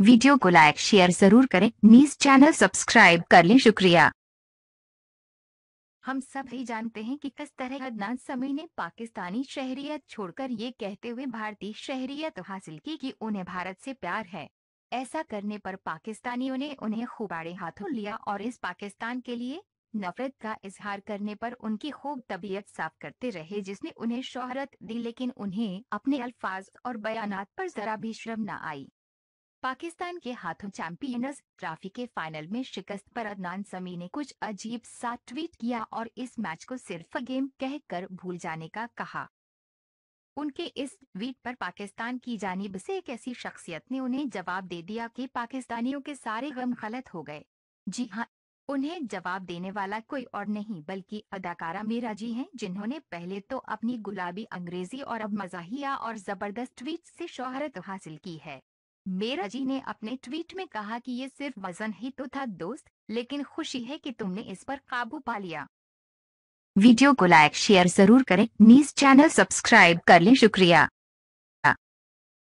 video को like share जरूर करें न्यूज चैनल सब्सक्राइब कर लें शुक्रिया हम सब ही जानते हैं कि किस तरह अदनान समी ने पाकिस्तानी शहरियत छोड़कर ये कहते हुए भारतीय शहरियत हासिल की कि उन्हें भारत से प्यार है ऐसा करने पर पाकिस्तानियों ने उन्हें खुबाड़े हाथों लिया और इस पाकिस्तान के लिए नफरत का इजहार करने पर उनकी खूब तबीयत साफ करते रहे जिसने उन्हें शोहरत दी लेकिन उन्हें अपने अल्फाज और बयान पर जरा भी शर्म न आई पाकिस्तान के हाथों चैंपियंस ट्रॉफी के फाइनल में शिकस्त पर अदनान समी ने कुछ अजीब सा ट्वीट किया और इस मैच को सिर्फ गेम कहकर भूल जाने का कहा उनके इस ट्वीट पर पाकिस्तान की जानीब से एक ऐसी शख्सियत ने उन्हें जवाब दे दिया कि पाकिस्तानियों के सारे गम गलत हो गए जी हाँ उन्हें जवाब देने वाला कोई और नहीं बल्कि अदाकारा मीरा जी हैं जिन्होंने पहले तो अपनी गुलाबी अंग्रेजी और अब मजाहिया और जबरदस्त ट्वीट से शोहरत हासिल की है मेरा जी ने अपने ट्वीट में कहा कि ये सिर्फ वजन ही तो था दोस्त लेकिन खुशी है कि तुमने इस पर काबू पा लिया वीडियो को लाइक शेयर जरूर करें न्यूज चैनल सब्सक्राइब कर लें शुक्रिया